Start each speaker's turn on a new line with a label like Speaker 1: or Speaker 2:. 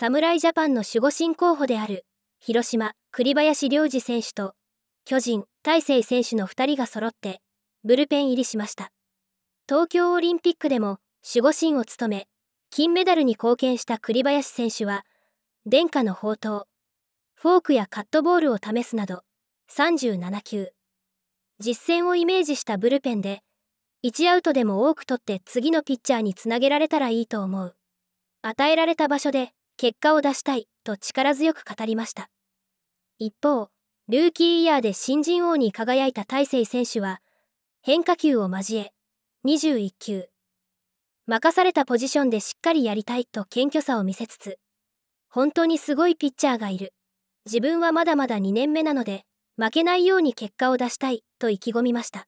Speaker 1: 侍ジャパンの守護神候補である広島栗林良二選手と巨人大勢選手の2人が揃ってブルペン入りしました東京オリンピックでも守護神を務め金メダルに貢献した栗林選手は殿下の宝刀フォークやカットボールを試すなど37球実戦をイメージしたブルペンで1アウトでも多く取って次のピッチャーにつなげられたらいいと思う与えられた場所で結果を出したいと力強く語りました一方ルーキーイヤーで新人王に輝いた大勢選手は変化球を交え21球任されたポジションでしっかりやりたいと謙虚さを見せつつ本当にすごいピッチャーがいる自分はまだまだ2年目なので負けないように結果を出したいと意気込みました